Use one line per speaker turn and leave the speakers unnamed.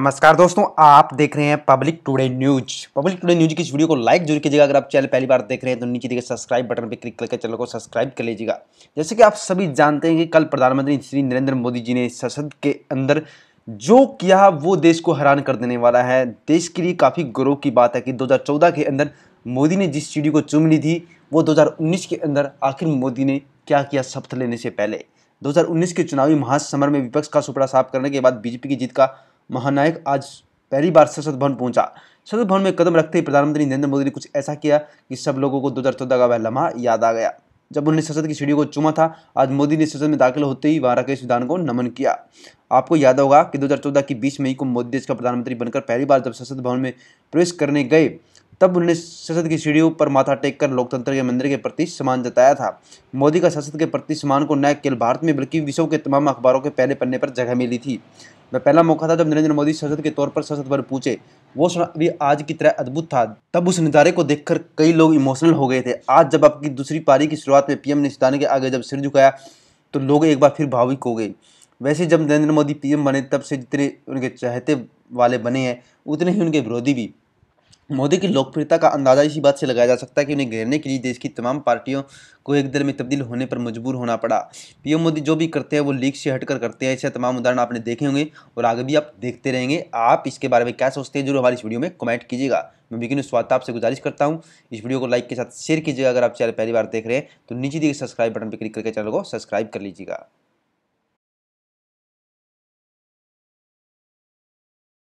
नमस्कार दोस्तों आप देख रहे हैं public today news public today news की इस वीडियो को लाइक जरूर कीजिएगा अगर आप चैनल पहली बार देख रहे हैं तो नीचे देखिए सब्सक्राइब बटन पर क्लिक करके चैनल को सब्सक्राइब कर लीजिएगा जैसे कि आप सभी जानते हैं कि कल प्रधानमंत्री श्री नरेंद्र मोदी जी ने संसद के अंदर जो किया वो देश को हैरान कर देने वाला है देश के लिए काफ़ी गौरव की बात है कि दो के अंदर मोदी ने जिस चीडियो को चुम ली थी वो दो के अंदर आखिर मोदी ने क्या किया शपथ लेने से पहले 2019 के चुनावी महासमर में विपक्ष का सुपड़ा साफ करने के बाद बीजेपी की जीत का महानायक आज पहली बार संसद भवन पहुंचा संसद भवन में कदम रखते ही प्रधानमंत्री नरेंद्र मोदी ने कुछ ऐसा किया कि सब लोगों को दो हजार चौदह का वह लम्हा याद आ गया जब उन्होंने संसद की सीढ़ियों को चुमा था आज मोदी ने संसद में दाखिल होते ही वहां राकेश विधान को नमन किया आपको याद होगा कि 2014 के 20 मई को मोदी देश का प्रधानमंत्री बनकर पहली बार जब संसद भवन में प्रवेश करने गए तब उन्होंने संसद की सीढ़ियों पर माथा टेककर लोकतंत्र के मंदिर के प्रति सम्मान जताया था मोदी का संसद के प्रति सम्मान को न केवल भारत में बल्कि विश्व के तमाम अखबारों के पहले पन्ने पर जगह मिली थी वह पहला मौका था जब नरेंद्र मोदी संसद के तौर पर संसद पर पूछे वो क्षण भी आज की तरह अद्भुत था तब उस नज़ारे को देखकर कई लोग इमोशनल हो गए थे आज जब आपकी दूसरी पारी की शुरुआत में पीएम ने के आगे जब सिर झुकाया तो लोग एक बार फिर भावुक हो गए वैसे जब नरेंद्र मोदी पीएम बने तब से जितने उनके चाहते वाले बने हैं उतने ही उनके विरोधी भी मोदी की लोकप्रियता का अंदाज़ा इसी बात से लगाया जा सकता है कि उन्हें घेरने के लिए देश की तमाम पार्टियों को एक दर में तब्दील होने पर मजबूर होना पड़ा पीएम मोदी जो भी करते हैं वो लीक से हटकर करते हैं ऐसे तमाम उदाहरण आपने देखे होंगे और आगे भी आप देखते रहेंगे आप इसके बारे में क्या सोचते हैं जरूर हमारी इस वीडियो में कमेंट कीजिएगा मैं बिकिन स्वागत आपसे गुजारिश करता हूँ इस वीडियो को लाइक के साथ शेयर कीजिएगा अगर आप चैनल पहली बार देख रहे हैं तो नीचे दिए सब्सक्राइब बटन पर क्लिक करके चैनल को सब्सक्राइब कर लीजिएगा